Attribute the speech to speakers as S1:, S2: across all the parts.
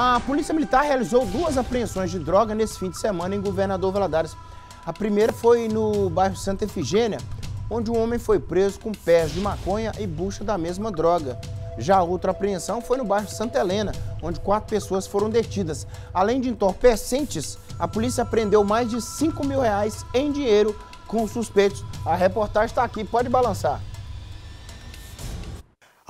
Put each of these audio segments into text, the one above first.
S1: A Polícia Militar realizou duas apreensões de droga nesse fim de semana em Governador Valadares. A primeira foi no bairro Santa Efigênia, onde um homem foi preso com pés de maconha e bucha da mesma droga. Já a outra apreensão foi no bairro Santa Helena, onde quatro pessoas foram detidas. Além de entorpecentes, a polícia apreendeu mais de 5 mil reais em dinheiro com os suspeitos. A reportagem está aqui, pode balançar.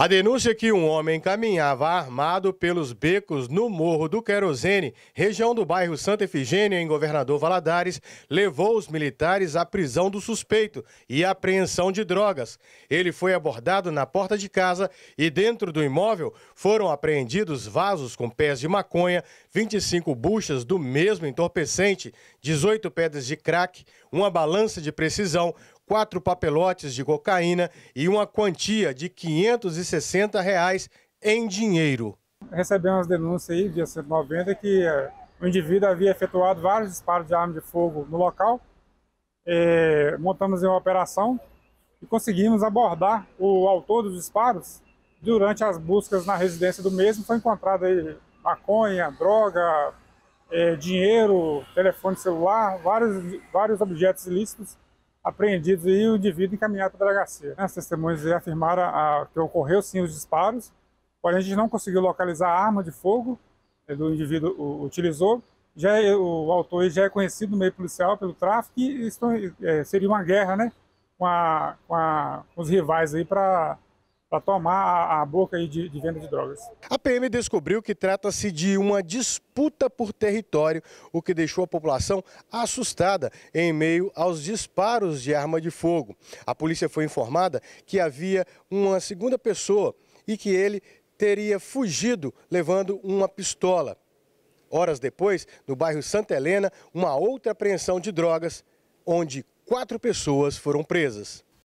S2: A denúncia que um homem caminhava armado pelos becos no Morro do Querosene, região do bairro Santa Efigênia, em Governador Valadares, levou os militares à prisão do suspeito e à apreensão de drogas. Ele foi abordado na porta de casa e dentro do imóvel foram apreendidos vasos com pés de maconha, 25 buchas do mesmo entorpecente, 18 pedras de crack, uma balança de precisão, quatro papelotes de cocaína e uma quantia
S3: de 560 reais em dinheiro. Recebemos denúncia aí, dia 190, que eh, o indivíduo havia efetuado vários disparos de arma de fogo no local. É, montamos uma operação e conseguimos abordar o autor dos disparos. Durante as buscas na residência do mesmo, foi encontrada maconha, droga, é, dinheiro, telefone celular, vários, vários objetos ilícitos apreendidos e o indivíduo encaminhado para a delegacia. Né, as testemunhas afirmaram que ocorreu sim os disparos, porém a gente não conseguiu localizar a arma de fogo que eh, o indivíduo utilizou. Já é, o autor já é conhecido no meio policial pelo tráfico e isso, é, eh, seria uma guerra né, com, a, com, a, com os rivais aí para para tomar a boca de, de venda de drogas. A PM descobriu que trata-se de
S2: uma disputa por território, o que deixou a população assustada em meio aos disparos de arma de fogo. A polícia foi informada que havia uma segunda pessoa e que ele teria fugido levando uma pistola. Horas depois, no bairro Santa Helena, uma outra apreensão de drogas, onde quatro pessoas foram presas.